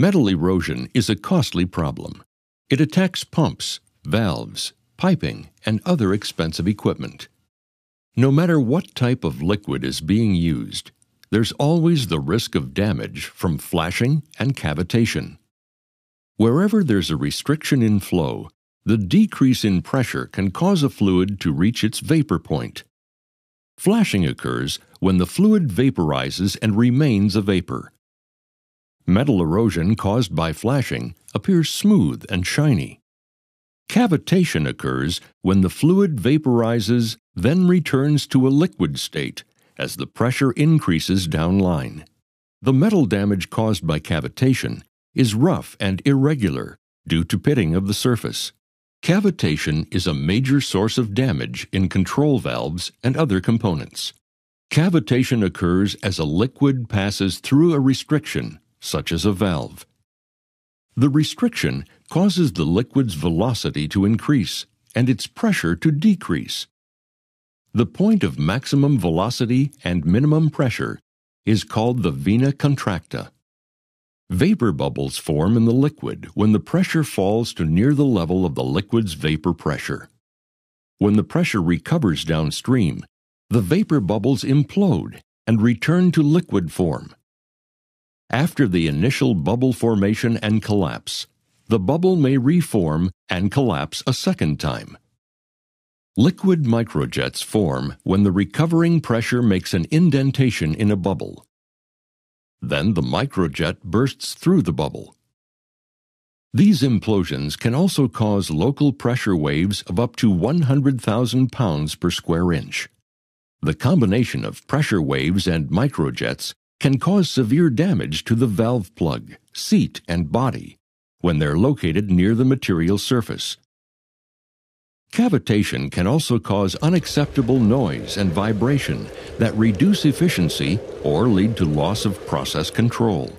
Metal erosion is a costly problem. It attacks pumps, valves, piping, and other expensive equipment. No matter what type of liquid is being used, there's always the risk of damage from flashing and cavitation. Wherever there's a restriction in flow, the decrease in pressure can cause a fluid to reach its vapor point. Flashing occurs when the fluid vaporizes and remains a vapor. Metal erosion caused by flashing appears smooth and shiny. Cavitation occurs when the fluid vaporizes, then returns to a liquid state as the pressure increases downline. The metal damage caused by cavitation is rough and irregular due to pitting of the surface. Cavitation is a major source of damage in control valves and other components. Cavitation occurs as a liquid passes through a restriction such as a valve. The restriction causes the liquid's velocity to increase and its pressure to decrease. The point of maximum velocity and minimum pressure is called the vena contracta. Vapor bubbles form in the liquid when the pressure falls to near the level of the liquid's vapor pressure. When the pressure recovers downstream, the vapor bubbles implode and return to liquid form. After the initial bubble formation and collapse, the bubble may reform and collapse a second time. Liquid microjets form when the recovering pressure makes an indentation in a bubble. Then the microjet bursts through the bubble. These implosions can also cause local pressure waves of up to 100,000 pounds per square inch. The combination of pressure waves and microjets can cause severe damage to the valve plug, seat, and body when they're located near the material surface. Cavitation can also cause unacceptable noise and vibration that reduce efficiency or lead to loss of process control.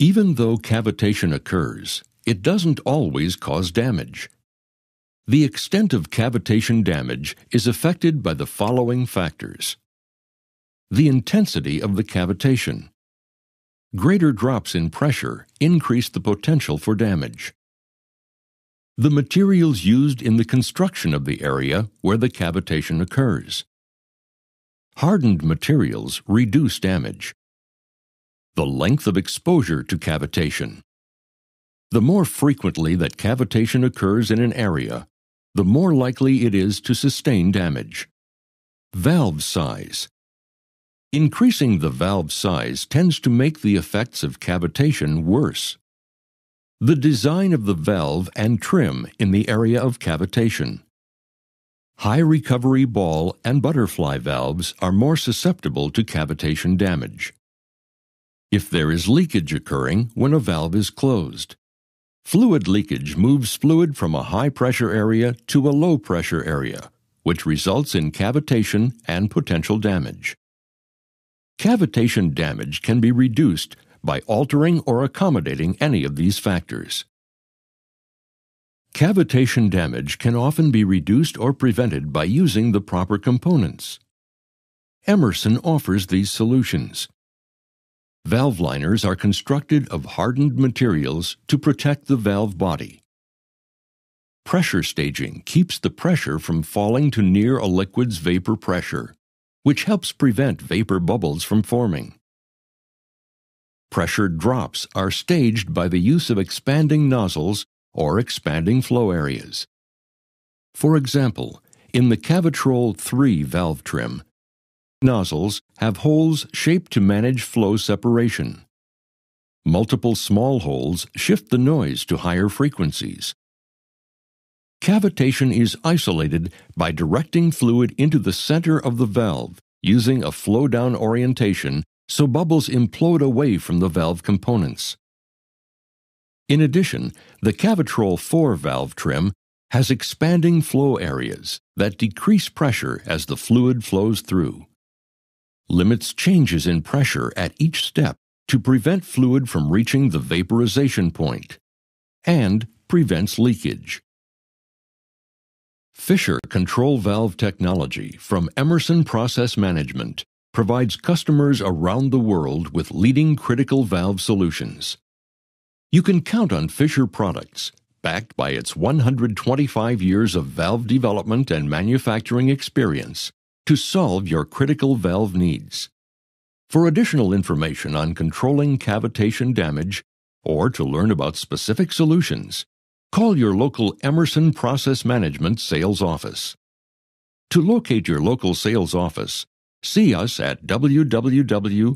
Even though cavitation occurs, it doesn't always cause damage. The extent of cavitation damage is affected by the following factors the intensity of the cavitation. Greater drops in pressure increase the potential for damage. The materials used in the construction of the area where the cavitation occurs. Hardened materials reduce damage. The length of exposure to cavitation. The more frequently that cavitation occurs in an area, the more likely it is to sustain damage. Valve size. Increasing the valve size tends to make the effects of cavitation worse. The design of the valve and trim in the area of cavitation. High recovery ball and butterfly valves are more susceptible to cavitation damage. If there is leakage occurring when a valve is closed, fluid leakage moves fluid from a high pressure area to a low pressure area, which results in cavitation and potential damage. Cavitation damage can be reduced by altering or accommodating any of these factors. Cavitation damage can often be reduced or prevented by using the proper components. Emerson offers these solutions. Valve liners are constructed of hardened materials to protect the valve body. Pressure staging keeps the pressure from falling to near a liquid's vapor pressure which helps prevent vapor bubbles from forming. Pressure drops are staged by the use of expanding nozzles or expanding flow areas. For example, in the Cavitrol 3 valve trim, nozzles have holes shaped to manage flow separation. Multiple small holes shift the noise to higher frequencies, Cavitation is isolated by directing fluid into the center of the valve using a flow down orientation so bubbles implode away from the valve components. In addition, the Cavitrol 4 valve trim has expanding flow areas that decrease pressure as the fluid flows through. Limits changes in pressure at each step to prevent fluid from reaching the vaporization point and prevents leakage. Fisher Control Valve Technology from Emerson Process Management provides customers around the world with leading critical valve solutions. You can count on Fisher products, backed by its 125 years of valve development and manufacturing experience, to solve your critical valve needs. For additional information on controlling cavitation damage or to learn about specific solutions, call your local Emerson Process Management sales office. To locate your local sales office, see us at www.fisher.com.